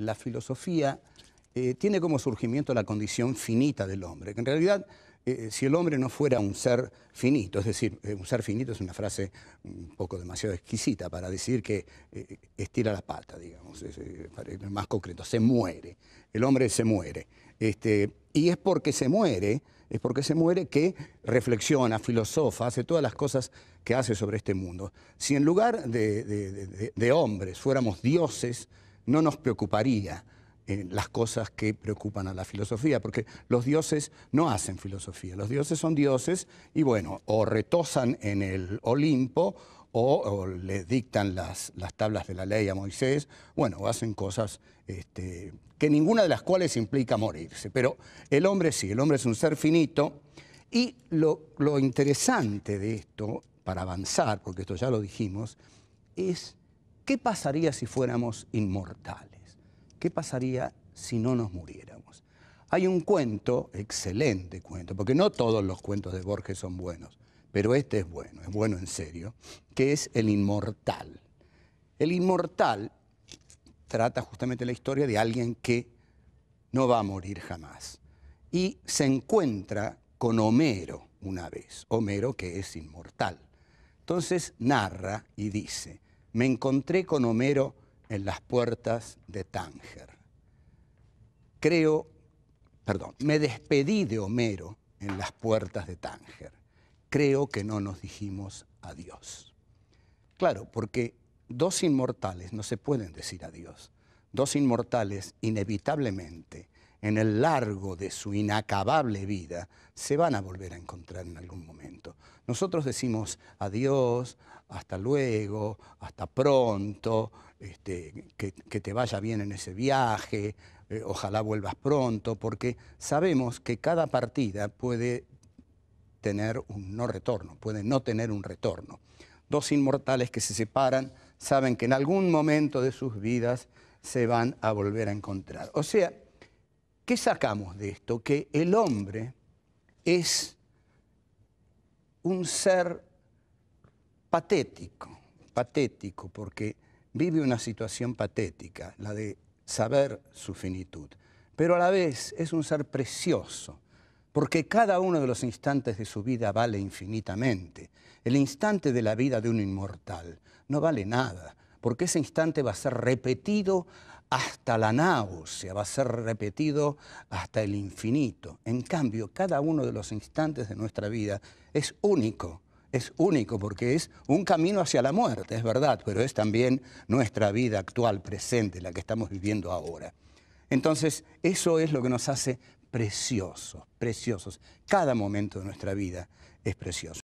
La filosofía eh, tiene como surgimiento la condición finita del hombre, que en realidad eh, si el hombre no fuera un ser finito, es decir, eh, un ser finito es una frase un poco demasiado exquisita para decir que estira la pata, digamos, más concreto, se muere, el hombre se muere. Este, y es porque se muere, es porque se muere que reflexiona, filosofa, hace todas las cosas que hace sobre este mundo. Si en lugar de hombres fuéramos dioses, no nos preocuparía en eh, las cosas que preocupan a la filosofía, porque los dioses no hacen filosofía, los dioses son dioses y bueno, o retosan en el Olimpo o, le dictan las, las, tablas de la ley a Moisés, bueno, o hacen cosas este, que ninguna de las cuales implica morirse, pero el hombre sí, el hombre es un ser finito y lo, lo interesante de esto, para avanzar, porque esto ya lo dijimos, es ¿Qué pasaría si fuéramos inmortales? ¿Qué pasaría si no nos muriéramos? Hay un cuento, excelente cuento, porque no todos los cuentos de Borges son buenos, pero este es bueno, es bueno en serio, que es El Inmortal. El Inmortal trata justamente la historia de alguien que no va a morir jamás y se encuentra con Homero una vez, Homero que es inmortal. Entonces narra y dice, me encontré con Homero en las puertas de Tánger. Creo, perdón, me despedí de Homero en las puertas de Tánger. Creo que no nos dijimos adiós. Claro, porque dos inmortales no se pueden decir adiós. Dos inmortales inevitablemente en el largo de su inacabable vida se van a volver a encontrar en algún momento. Nosotros decimos adiós, hasta luego, hasta pronto, este, que, te vaya bien en ese viaje, eh, ojalá vuelvas pronto, porque sabemos que cada partida puede tener un no retorno, puede no tener un retorno. Dos inmortales que se separan saben que en algún momento de sus vidas se van a volver a encontrar. O sea, ¿qué sacamos de esto? Que el hombre es un ser patético, patético, porque vive una situación patética, la de saber su finitud, pero a la vez es un ser precioso, porque cada uno de los instantes de su vida vale infinitamente. El instante de la vida de un inmortal no vale nada, porque ese instante va a ser repetido hasta la náusea, va a ser repetido hasta el infinito. En cambio, cada uno de los instantes de nuestra vida es único, es único porque es un camino hacia la muerte, es verdad, pero es también nuestra vida actual, presente, la que estamos viviendo ahora. Entonces, eso es lo que nos hace preciosos, preciosos. Cada momento de nuestra vida es precioso.